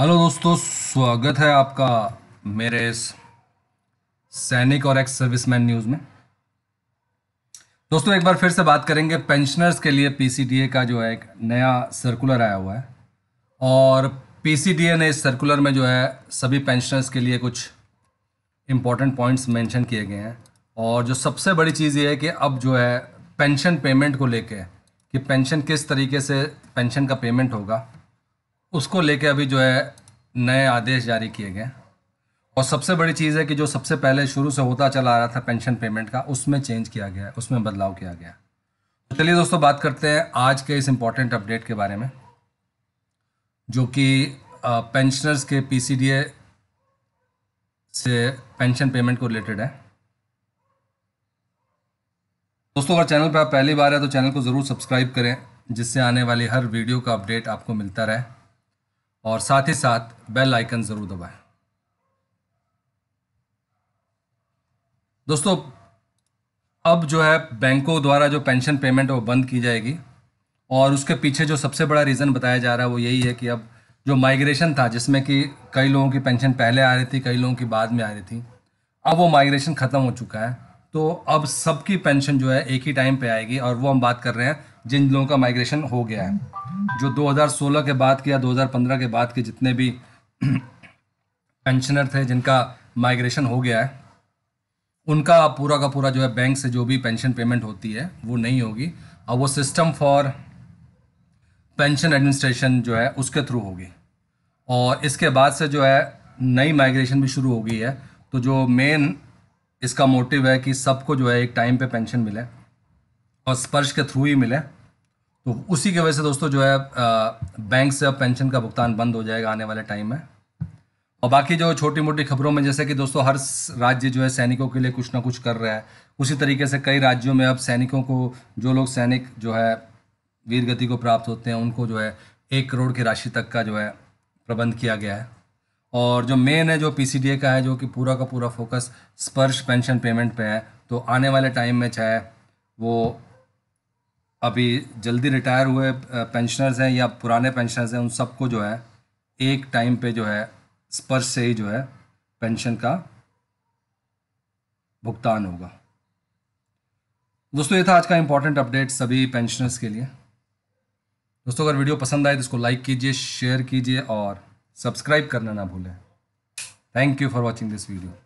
hello दोस्तों स्वागत है आपका मेरे इस सैनिक और एक्स सर्विसमैन न्यूज़ में दोस्तों एक बार फिर से बात करेंगे पेंशनर्स के लिए पीसीडीए का जो है एक नया सर्कुलर आया हुआ है और पीसीडीए ने इस सर्कुलर में जो है सभी पेंशनर्स के लिए कुछ इम्पोर्टेंट पॉइंट्स मेंशन किए गए हैं और जो सबसे बड़ी चीज़ ये है कि अब जो है पेंशन पेमेंट को लेके कि पेंशन किस तरीके से पेंशन का पेमेंट होगा उसको लेके अभी जो है नए आदेश जारी किए गए और सबसे बड़ी चीज़ है कि जो सबसे पहले शुरू से होता चला आ रहा था पेंशन पेमेंट का उसमें चेंज किया गया है उसमें बदलाव किया गया तो चलिए दोस्तों बात करते हैं आज के इस इम्पोर्टेंट अपडेट के बारे में जो कि पेंशनर्स के पीसीडीए से पेंशन पेमेंट को रिलेटेड है दोस्तों अगर चैनल पर आप पहली बार है तो चैनल को ज़रूर सब्सक्राइब करें जिससे आने वाली हर वीडियो का अपडेट आपको मिलता रहे और साथ ही साथ बेल आइकन ज़रूर दबाएं दोस्तों अब जो है बैंकों द्वारा जो पेंशन पेमेंट वो बंद की जाएगी और उसके पीछे जो सबसे बड़ा रीज़न बताया जा रहा है वो यही है कि अब जो माइग्रेशन था जिसमें कि कई लोगों की पेंशन पहले आ रही थी कई लोगों की बाद में आ रही थी अब वो माइग्रेशन ख़त्म हो चुका है तो अब सबकी पेंशन जो है एक ही टाइम पे आएगी और वो हम बात कर रहे हैं जिन लोगों का माइग्रेशन हो गया है जो 2016 के बाद के या 2015 के बाद के जितने भी पेंशनर थे जिनका माइग्रेशन हो गया है उनका पूरा का पूरा जो है बैंक से जो भी पेंशन पेमेंट होती है वो नहीं होगी और वो सिस्टम फॉर पेंशन एडमिनिस्ट्रेशन जो है उसके थ्रू होगी और इसके बाद से जो है नई माइग्रेशन भी शुरू हो गई है तो जो मेन इसका मोटिव है कि सबको जो है एक टाइम पे पेंशन मिले और स्पर्श के थ्रू ही मिले तो उसी की वजह से दोस्तों जो है बैंक से अब पेंशन का भुगतान बंद हो जाएगा आने वाले टाइम में और बाकी जो छोटी मोटी खबरों में जैसे कि दोस्तों हर राज्य जो है सैनिकों के लिए कुछ ना कुछ कर रहा है उसी तरीके से कई राज्यों में अब सैनिकों को जो लोग सैनिक जो है वीर गति को प्राप्त होते हैं उनको जो है एक करोड़ की राशि तक का जो है प्रबंध किया गया है और जो मेन है जो पी का है जो कि पूरा का पूरा फोकस स्पर्श पेंशन पेमेंट पे है तो आने वाले टाइम में चाहे वो अभी जल्दी रिटायर हुए पेंशनर्स हैं या पुराने पेंशनर्स हैं उन सबको जो है एक टाइम पे जो है स्पर्श से ही जो है पेंशन का भुगतान होगा दोस्तों ये था आज का इम्पोर्टेंट अपडेट सभी पेंशनर्स के लिए दोस्तों अगर वीडियो पसंद आए तो इसको लाइक कीजिए शेयर कीजिए और सब्सक्राइब करना ना भूलें thank you for watching this video